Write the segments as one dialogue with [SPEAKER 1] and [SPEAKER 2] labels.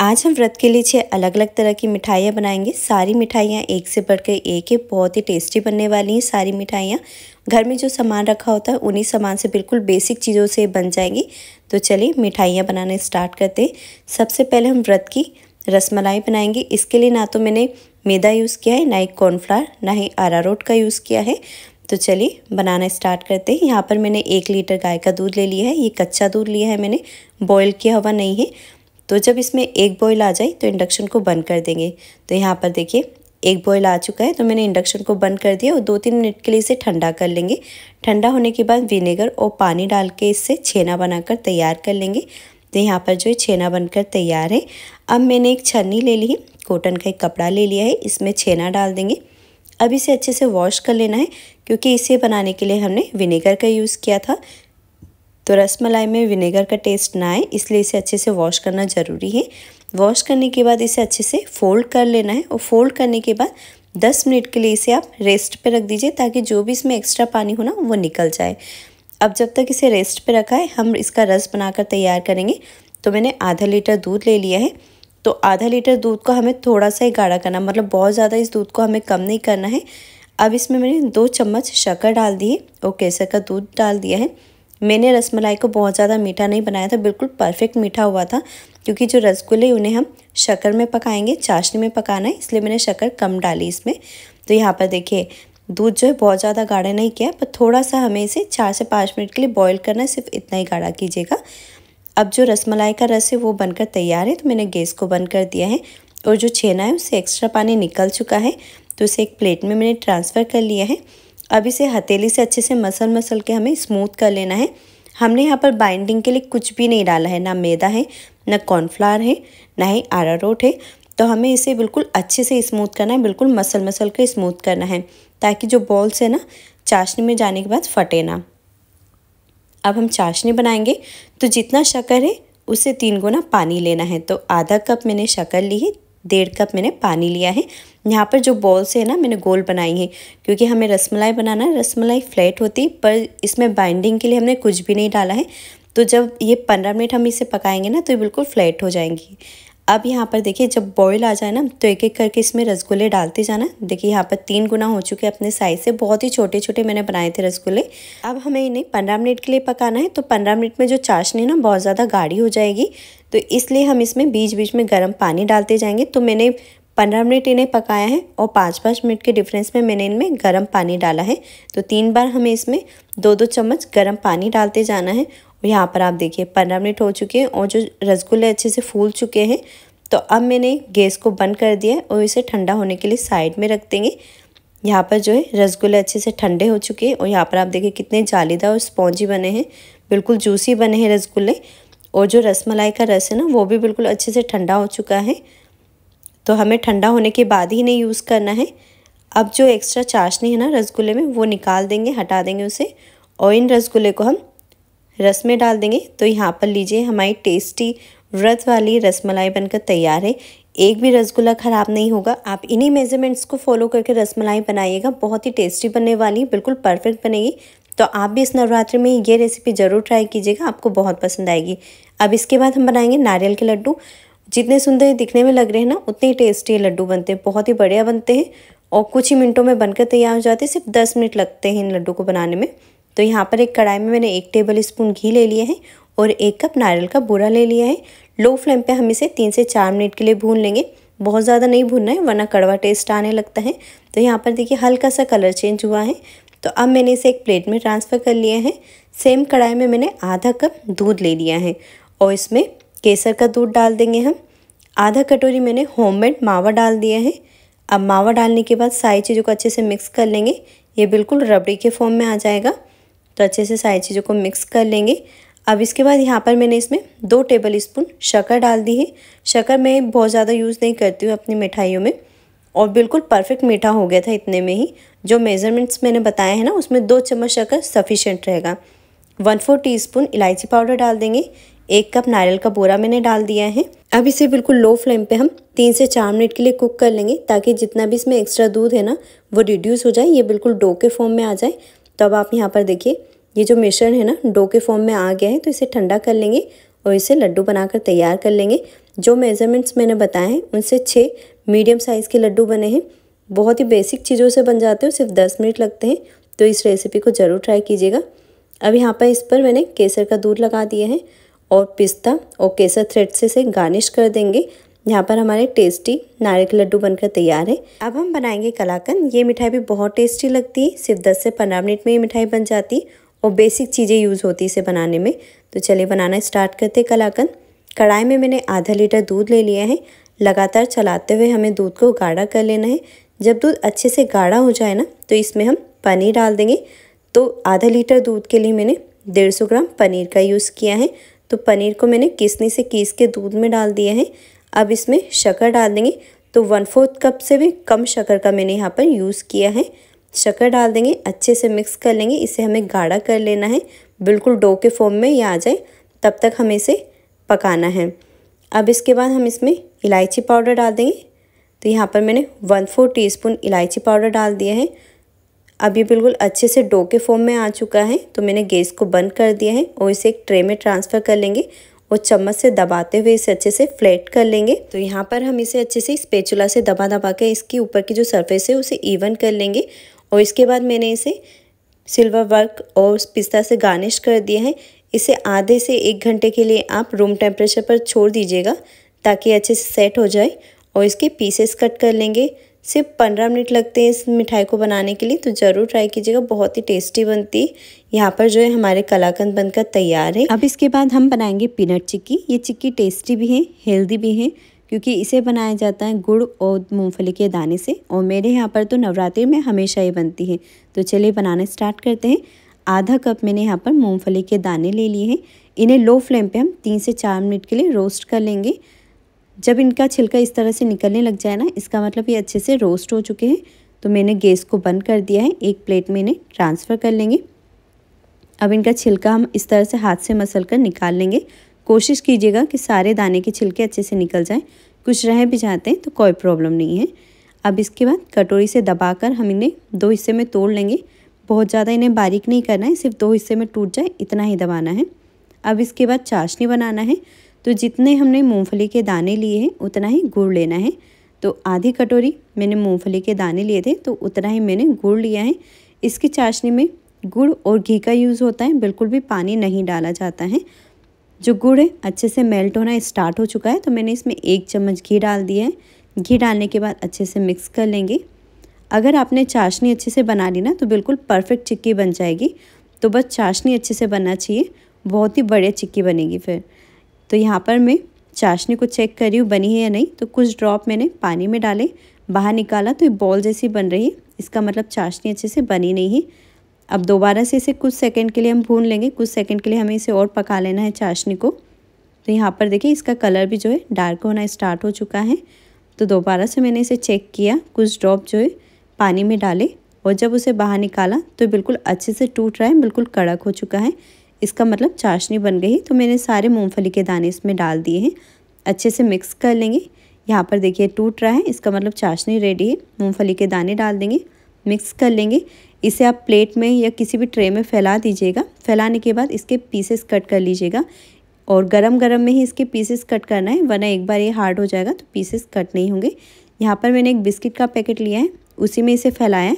[SPEAKER 1] आज हम व्रत के लिए छः अलग अलग तरह की मिठाइयाँ बनाएंगे सारी मिठाइयाँ एक से बढ़कर एक है बहुत ही टेस्टी बनने वाली हैं सारी मिठाइयाँ घर में जो सामान रखा होता है उन्हीं सामान से बिल्कुल बेसिक चीज़ों से बन जाएंगी तो चलिए मिठाइयाँ बनाने स्टार्ट करते हैं सबसे पहले हम व्रत की रसमलाई बनाएंगे इसके लिए ना तो मैंने मैदा यूज़ किया है ना ही कॉर्नफ्लावर ना ही आरारोट का यूज़ किया है तो चलिए बनाना स्टार्ट करते हैं यहाँ पर मैंने एक लीटर गाय का दूध ले लिया है ये कच्चा दूध लिया है मैंने बॉयल किया हुआ नहीं है तो जब इसमें एक बॉयल आ जाए तो इंडक्शन को बंद कर देंगे तो यहाँ पर देखिए एक बॉयल आ चुका है तो मैंने इंडक्शन को बंद कर दिया और दो तीन मिनट के लिए इसे ठंडा कर लेंगे ठंडा होने के बाद विनेगर और पानी डाल के इससे छेना बनाकर तैयार कर लेंगे तो यहाँ पर जो है छेना बनकर तैयार है अब मैंने एक छन्नी ले ली है कॉटन का एक कपड़ा ले लिया है इसमें छेना डाल देंगे अब इसे अच्छे से वॉश कर लेना है क्योंकि इसे बनाने के लिए हमने विनेगर का यूज़ किया था तो रसमलाई में विनेगर का टेस्ट ना आए इसलिए इसे अच्छे से वॉश करना ज़रूरी है वॉश करने के बाद इसे अच्छे से फोल्ड कर लेना है और फोल्ड करने के बाद 10 मिनट के लिए इसे आप रेस्ट पे रख दीजिए ताकि जो भी इसमें एक्स्ट्रा पानी हो ना वो निकल जाए अब जब तक इसे रेस्ट पे रखा है हम इसका रस बनाकर तैयार करेंगे तो मैंने आधा लीटर दूध ले लिया है तो आधा लीटर दूध को हमें थोड़ा सा ही गाढ़ा करना मतलब बहुत ज़्यादा इस दूध को हमें कम नहीं करना है अब इसमें मैंने दो चम्मच शक्कर डाल दी है और केसर का दूध डाल दिया है मैंने रसमलाई को बहुत ज़्यादा मीठा नहीं बनाया था बिल्कुल परफेक्ट मीठा हुआ था क्योंकि जो रसगुल्ले उन्हें हम शक्कर में पकाएंगे चाशनी में पकाना है इसलिए मैंने शक्कर कम डाली इसमें तो यहाँ पर देखिए दूध जो है बहुत ज़्यादा गाढ़ा नहीं किया पर थोड़ा सा हमें इसे चार से पाँच मिनट के लिए बॉयल करना है सिर्फ इतना ही गाढ़ा कीजिएगा अब जो रसमलाई का रस है वो बनकर तैयार है तो मैंने गैस को बंद कर दिया है और जो छेना है उससे एक्स्ट्रा पानी निकल चुका है तो उसे एक प्लेट में मैंने ट्रांसफ़र कर लिया है अब इसे हथेली से अच्छे से मसल मसल के हमें स्मूथ कर लेना है हमने यहाँ पर बाइंडिंग के लिए कुछ भी नहीं डाला है ना मैदा है ना कॉर्नफ्लावर है ना ही आरारोट है तो हमें इसे बिल्कुल अच्छे से स्मूथ करना है बिल्कुल मसल मसल के स्मूथ करना है ताकि जो बॉल्स है ना चाशनी में जाने के बाद फटे ना अब हम चाशनी बनाएंगे तो जितना शक्कर है उससे तीन गुना पानी लेना है तो आधा कप मैंने शक्कर ली है डेढ़ कप मैंने पानी लिया है यहाँ पर जो बॉल्स है ना मैंने गोल बनाई है क्योंकि हमें रसमलाई बनाना है रसमलाई फ्लैट होती है पर इसमें बाइंडिंग के लिए हमने कुछ भी नहीं डाला है तो जब ये पंद्रह मिनट हम इसे पकाएंगे ना तो ये बिल्कुल फ्लैट हो जाएंगी अब यहाँ पर देखिए जब बॉयल आ जाए ना तो एक एक करके इसमें रसगुल्ले डालते जाना देखिए यहाँ पर तीन गुना हो चुके हैं अपने साइज़ से बहुत ही छोटे छोटे मैंने बनाए थे रसगुल्ले अब हमें इन्हें पंद्रह मिनट के लिए पकाना है तो पंद्रह मिनट में जो चाशनी ना बहुत ज़्यादा गाढ़ी हो जाएगी तो इसलिए हम इसमें बीच बीच में गर्म पानी डालते जाएंगे तो मैंने पंद्रह मिनट इन्हें पकाया है और पाँच पाँच मिनट के डिफरेंस में मैंने इनमें गर्म पानी डाला है तो तीन बार हमें इसमें दो दो चम्मच गर्म पानी डालते जाना है और यहाँ पर आप देखिए पंद्रह मिनट हो चुके हैं और जो रसगुल्ले अच्छे से फूल चुके हैं तो अब मैंने गैस को बंद कर दिया है और इसे ठंडा होने के लिए साइड में रख देंगे यहाँ पर जो है रसगुल्ले अच्छे से ठंडे हो चुके हैं और यहाँ पर आप देखिए कितने जालीदार और स्पॉन्जी बने हैं बिल्कुल जूसी बने हैं रसगुल्ले और जो रसमलाई का रस है ना वो भी बिल्कुल अच्छे से ठंडा हो चुका है तो हमें ठंडा होने के बाद ही नहीं यूज़ करना है अब जो एक्स्ट्रा चाशनी है ना रसगुल्ले में वो निकाल देंगे हटा देंगे उसे और इन रसगुल्ले को हम रस में डाल देंगे तो यहाँ पर लीजिए हमारी टेस्टी व्रत वाली रसमलाई बनकर तैयार है एक भी रसगुल्ला ख़राब नहीं होगा आप इन्हीं मेज़रमेंट्स को फॉलो करके रसमलाई बनाइएगा बहुत ही टेस्टी बनने वाली बिल्कुल परफेक्ट बनेगी तो आप भी इस नवरात्रि में ये रेसिपी ज़रूर ट्राई कीजिएगा आपको बहुत पसंद आएगी अब इसके बाद हम बनाएंगे नारियल के लड्डू जितने सुंदर दिखने में लग रहे हैं ना उतने ही टेस्टी लड्डू बनते हैं बहुत ही बढ़िया बनते हैं और कुछ ही मिनटों में बनकर तैयार हो जाते हैं सिर्फ दस मिनट लगते हैं इन लड्डू को बनाने में तो यहाँ पर एक कढ़ाई में मैंने एक टेबल स्पून घी ले लिया है और एक कप नारियल का बूरा ले लिया है लो फ्लेम पे हम इसे तीन से चार मिनट के लिए भून लेंगे बहुत ज़्यादा नहीं भूनना है वरना कड़वा टेस्ट आने लगता है तो यहाँ पर देखिए हल्का सा कलर चेंज हुआ है तो अब मैंने इसे एक प्लेट में ट्रांसफ़र कर लिया है सेम कढ़ाई में मैंने आधा कप दूध ले लिया है और इसमें केसर का दूध डाल देंगे हम आधा कटोरी मैंने होममेड मावा डाल दिया है अब मावा डालने के बाद सारी चीज़ों को अच्छे से मिक्स कर लेंगे ये बिल्कुल रबड़ी के फॉर्म में आ जाएगा तो अच्छे से सारी चीज़ों को मिक्स कर लेंगे अब इसके बाद यहाँ पर मैंने इसमें दो टेबल स्पून शक्कर डाल दी है शक्कर मैं बहुत ज़्यादा यूज़ नहीं करती हूँ अपनी मिठाइयों में और बिल्कुल परफेक्ट मीठा हो गया था इतने में ही जो मेज़रमेंट्स मैंने बताए हैं ना उसमें दो चम्मच शक्कर सफिशेंट रहेगा वन फोर टी स्पून इलायची पाउडर डाल देंगे एक कप नारियल का बोरा मैंने डाल दिया है अब इसे बिल्कुल लो फ्लेम पे हम तीन से चार मिनट के लिए कुक कर लेंगे ताकि जितना भी इसमें एक्स्ट्रा दूध है ना वो रिड्यूस हो जाए ये बिल्कुल डो के फॉर्म में आ जाए तो अब आप यहाँ पर देखिए ये जो मिश्रण है ना डो के फॉर्म में आ गया है तो इसे ठंडा कर लेंगे और इसे लड्डू बनाकर तैयार कर लेंगे जो मेज़रमेंट्स मैंने बताए हैं उनसे छः मीडियम साइज़ के लड्डू बने हैं बहुत ही बेसिक चीज़ों से बन जाते हैं सिर्फ दस मिनट लगते हैं तो इस रेसिपी को ज़रूर ट्राई कीजिएगा अब यहाँ पर इस पर मैंने केसर का दूध लगा दिया है और पिस्ता और केसर थ्रेड से इसे गार्निश कर देंगे यहाँ पर हमारे टेस्टी नारियल लड्डू बनकर तैयार है अब हम बनाएंगे कलाकंद ये मिठाई भी बहुत टेस्टी लगती है सिर्फ दस से पंद्रह मिनट में ये मिठाई बन जाती और बेसिक चीज़ें यूज़ होती है इसे बनाने में तो चलिए बनाना स्टार्ट करते कलाकंद कढ़ाई में मैंने आधा लीटर दूध ले लिया है लगातार चलाते हुए हमें दूध को गाढ़ा कर लेना है जब दूध अच्छे से गाढ़ा हो जाए ना तो इसमें हम पनीर डाल देंगे तो आधा लीटर दूध के लिए मैंने डेढ़ सौ ग्राम पनीर का यूज़ किया है तो पनीर को मैंने किसनी से किस के दूध में डाल दिया है अब इसमें शक्कर डाल देंगे तो वन फोर्थ कप से भी कम शक्कर का मैंने यहाँ पर यूज़ किया है शक्कर डाल देंगे अच्छे से मिक्स कर लेंगे इसे हमें गाढ़ा कर लेना है बिल्कुल डो के फॉर्म में ये आ जाए तब तक हमें इसे पकाना है अब इसके बाद हम इसमें इलायची पाउडर डाल देंगे तो यहाँ पर मैंने वन फोर टी इलायची पाउडर डाल दिया है अब ये बिल्कुल अच्छे से डो के फॉर्म में आ चुका है तो मैंने गैस को बंद कर दिया है और इसे एक ट्रे में ट्रांसफ़र कर लेंगे वो चम्मच से दबाते हुए इसे अच्छे से फ्लैट कर लेंगे तो यहाँ पर हम इसे अच्छे से स्पेचुला से दबा दबा के इसके ऊपर की जो सरफेस है उसे इवन कर लेंगे और इसके बाद मैंने इसे सिल्वर वर्क और पिस्ता से गार्निश कर दिया है इसे आधे से एक घंटे के लिए आप रूम टेम्परेचर पर छोड़ दीजिएगा ताकि अच्छे से सेट हो जाए और इसके पीसेस कट कर लेंगे सिर्फ पंद्रह मिनट लगते हैं इस मिठाई को बनाने के लिए तो ज़रूर ट्राई कीजिएगा बहुत ही टेस्टी बनती है यहाँ पर जो है हमारे कलाकंद बनकर तैयार है अब इसके बाद हम बनाएंगे पीनट चिक्की ये चिक्की टेस्टी भी है हेल्दी भी है क्योंकि इसे बनाया जाता है गुड़ और मूंगफली के दाने से और मेरे यहाँ पर तो नवरात्रि में हमेशा ये बनती है तो चलिए बनाना स्टार्ट करते हैं आधा कप मैंने यहाँ पर मूंगफली के दाने ले लिए हैं इन्हें लो फ्लेम पे हम तीन से चार मिनट के लिए रोस्ट कर लेंगे जब इनका छिलका इस तरह से निकलने लग जाए ना इसका मतलब ये अच्छे से रोस्ट हो चुके हैं तो मैंने गैस को बंद कर दिया है एक प्लेट में इन्हें ट्रांसफ़र कर लेंगे अब इनका छिलका हम इस तरह से हाथ से मसल कर निकाल लेंगे कोशिश कीजिएगा कि सारे दाने के छिलके अच्छे से निकल जाएं कुछ रह भी जाते हैं तो कोई प्रॉब्लम नहीं है अब इसके बाद कटोरी से कर हम इन्हें दो हिस्से में तोड़ लेंगे बहुत ज़्यादा इन्हें बारीक नहीं करना है सिर्फ दो हिस्से में टूट जाए इतना ही दबाना है अब इसके बाद चाशनी बनाना है तो जितने हमने मूंगफली के दाने लिए हैं उतना ही गुड़ लेना है तो आधी कटोरी मैंने मूंगफली के दाने लिए थे तो उतना ही मैंने गुड़ लिया है इसकी चाशनी में गुड़ और घी का यूज़ होता है बिल्कुल भी पानी नहीं डाला जाता है जो गुड़ है अच्छे से मेल्ट होना स्टार्ट हो चुका है तो मैंने इसमें एक चम्मच घी डाल दिया है घी डालने के बाद अच्छे से मिक्स कर लेंगे अगर आपने चाशनी अच्छे से बना ली ना तो बिल्कुल परफेक्ट चिक्की बन जाएगी तो बस चाशनी अच्छे से बनना चाहिए बहुत ही बढ़िया चिक्की बनेगी फिर तो यहाँ पर मैं चाशनी को चेक कर रही हूँ बनी है या नहीं तो कुछ ड्रॉप मैंने पानी में डाले बाहर निकाला तो ये बॉल जैसी बन रही है इसका मतलब चाशनी अच्छे से बनी नहीं है अब दोबारा से इसे कुछ सेकंड के लिए हम भून लेंगे कुछ सेकंड के लिए हमें इसे और पका लेना है चाशनी को तो यहाँ पर देखिए इसका कलर भी जो है डार्क होना स्टार्ट हो चुका है तो दोबारा से मैंने इसे चेक किया कुछ ड्रॉप जो है पानी में डाले और जब उसे बाहर निकाला तो बिल्कुल अच्छे से टूट रहा है बिल्कुल कड़क हो चुका है इसका मतलब चाशनी बन गई तो मैंने सारे मूंगफली के दाने इसमें डाल दिए हैं अच्छे से मिक्स कर लेंगे यहाँ पर देखिए टूट रहा है इसका मतलब चाशनी रेडी है मूँगफली के दाने डाल देंगे मिक्स कर लेंगे इसे आप प्लेट में या किसी भी ट्रे में फैला दीजिएगा फैलाने के बाद इसके पीसेस कट कर लीजिएगा और गरम गरम में ही इसके पीसेस कट करना है वरना एक बार ये हार्ड हो जाएगा तो पीसेस कट नहीं होंगे यहाँ पर मैंने एक बिस्किट का पैकेट लिया है उसी में इसे फैलाया है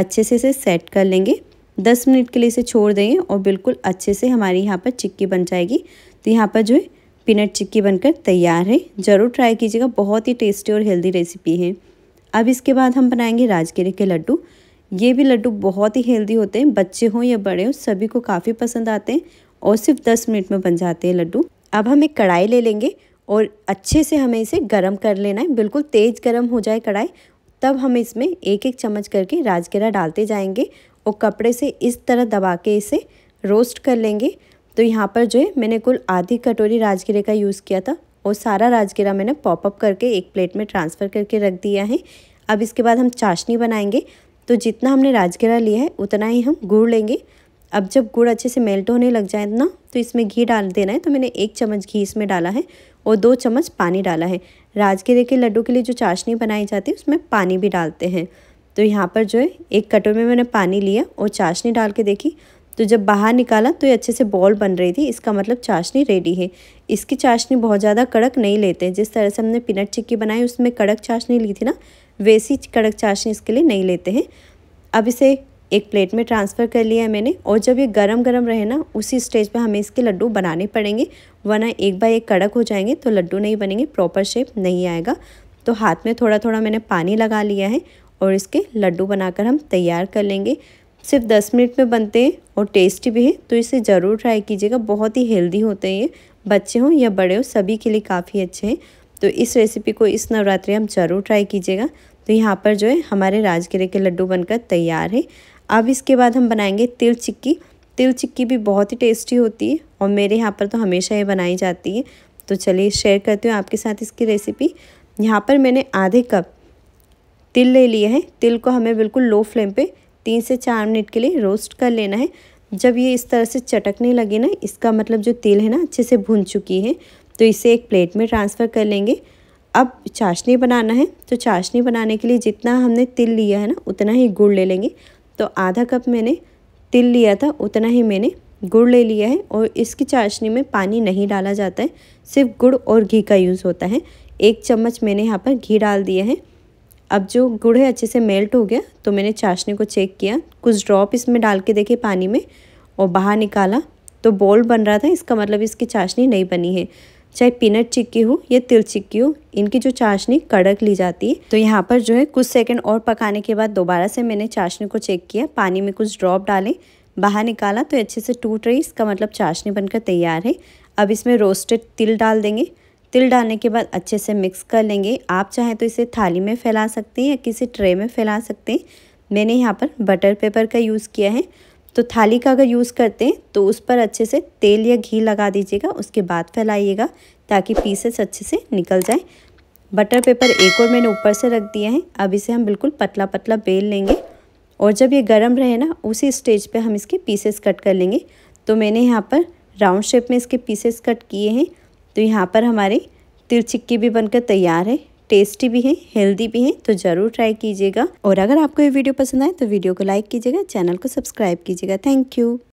[SPEAKER 1] अच्छे से इसे सेट कर लेंगे दस मिनट के लिए इसे छोड़ देंगे और बिल्कुल अच्छे से हमारी यहाँ पर चिक्की बन जाएगी तो यहाँ पर जो है पीनट चिक्की बनकर तैयार है ज़रूर ट्राई कीजिएगा बहुत ही टेस्टी और हेल्दी रेसिपी है अब इसके बाद हम बनाएंगे राजगिरे के लड्डू ये भी लड्डू बहुत ही हेल्दी होते हैं बच्चे हों या बड़े हों सभी को काफ़ी पसंद आते हैं और सिर्फ दस मिनट में बन जाते हैं लड्डू अब हम एक कढ़ाई ले लेंगे और अच्छे से हमें इसे गर्म कर लेना है बिल्कुल तेज़ गर्म हो जाए कढ़ाई तब हम इसमें एक एक चम्मच करके राजगिरा डालते जाएंगे और कपड़े से इस तरह दबा के इसे रोस्ट कर लेंगे तो यहाँ पर जो है मैंने कुल आधी कटोरी राजगिरे का यूज़ किया था और सारा राजगिरा मैंने पॉपअप करके एक प्लेट में ट्रांसफ़र करके रख दिया है अब इसके बाद हम चाशनी बनाएंगे तो जितना हमने राजगिरा लिया है उतना ही हम गुड़ लेंगे अब जब गुड़ अच्छे से मेल्ट होने लग जाए ना तो इसमें घी डाल देना है तो मैंने एक चम्मच घी इसमें डाला है और दो चम्मच पानी डाला है राजगिरे के लड्डू के लिए जो चाशनी बनाई जाती है उसमें पानी भी डालते हैं तो यहाँ पर जो है एक कटोरे में मैंने पानी लिया और चाशनी डाल के देखी तो जब बाहर निकाला तो ये अच्छे से बॉल बन रही थी इसका मतलब चाशनी रेडी है इसकी चाशनी बहुत ज़्यादा कड़क नहीं लेते हैं जिस तरह से हमने पिनट चिक्की बनाई उसमें कड़क चाशनी ली थी ना वैसी कड़क चाशनी इसके लिए नहीं लेते हैं अब इसे एक प्लेट में ट्रांसफ़र कर लिया है मैंने और जब ये गरम गरम रहे ना उसी स्टेज पे हमें इसके लड्डू बनाने पड़ेंगे वरना एक बार एक कड़क हो जाएंगे तो लड्डू नहीं बनेंगे प्रॉपर शेप नहीं आएगा तो हाथ में थोड़ा थोड़ा मैंने पानी लगा लिया है और इसके लड्डू बनाकर हम तैयार कर लेंगे सिर्फ दस मिनट में बनते हैं और टेस्टी भी हैं तो इसे ज़रूर ट्राई कीजिएगा बहुत ही हेल्दी होते हैं ये बच्चे हों या बड़े हों सभी के लिए काफ़ी अच्छे हैं तो इस रेसिपी को इस नवरात्रि हम ज़रूर ट्राई कीजिएगा तो यहाँ पर जो है हमारे राजगिरे के लड्डू बनकर तैयार है अब इसके बाद हम बनाएंगे तिल चिक्की तिल चिक्की भी बहुत ही टेस्टी होती है और मेरे यहाँ पर तो हमेशा ये बनाई जाती है तो चलिए शेयर करती हूँ आपके साथ इसकी रेसिपी यहाँ पर मैंने आधे कप तिल ले लिए हैं तिल को हमें बिल्कुल लो फ्लेम पे तीन से चार मिनट के लिए रोस्ट कर लेना है जब ये इस तरह से चटकने लगे ना इसका मतलब जो तिल है ना अच्छे से भुन चुकी है तो इसे एक प्लेट में ट्रांसफ़र कर लेंगे अब चाशनी बनाना है तो चाशनी बनाने के लिए जितना हमने तिल लिया है ना उतना ही गुड़ ले लेंगे तो आधा कप मैंने तिल लिया था उतना ही मैंने गुड़ ले लिया है और इसकी चाशनी में पानी नहीं डाला जाता है सिर्फ गुड़ और घी का यूज़ होता है एक चम्मच मैंने यहाँ पर घी डाल दिया है अब जो गुड़ है अच्छे से मेल्ट हो गया तो मैंने चाशनी को चेक किया कुछ ड्रॉप इसमें डाल के देखे पानी में और बाहर निकाला तो बॉल बन रहा था इसका मतलब इसकी चाशनी नहीं बनी है चाहे पीनट चिक्की हो या तिल चिक्की हो इनकी जो चाशनी कड़क ली जाती है तो यहाँ पर जो है कुछ सेकंड और पकाने के बाद दोबारा से मैंने चाशनी को चेक किया पानी में कुछ ड्रॉप डालें बाहर निकाला तो अच्छे से टूट रही इसका मतलब चाशनी बनकर तैयार है अब इसमें रोस्टेड तिल डाल देंगे तिल डालने के बाद अच्छे से मिक्स कर लेंगे आप चाहें तो इसे थाली में फैला सकते हैं या किसी ट्रे में फैला सकते हैं मैंने यहाँ पर बटर पेपर का यूज़ किया है तो थाली का अगर यूज़ करते हैं तो उस पर अच्छे से तेल या घी लगा दीजिएगा उसके बाद फैलाइएगा ताकि पीसेस अच्छे से निकल जाए बटर पेपर एक और मैंने ऊपर से रख दिया है अब इसे हम बिल्कुल पतला पतला बेल लेंगे और जब ये गर्म रहे ना उसी स्टेज पे हम इसके पीसेस कट कर लेंगे तो मैंने यहाँ पर राउंड शेप में इसके पीसेस कट किए हैं तो यहाँ पर हमारे तिल चिक्की भी बनकर तैयार है टेस्टी भी है हेल्दी भी है तो ज़रूर ट्राई कीजिएगा और अगर आपको ये वीडियो पसंद आए तो वीडियो को लाइक कीजिएगा चैनल को सब्सक्राइब कीजिएगा थैंक यू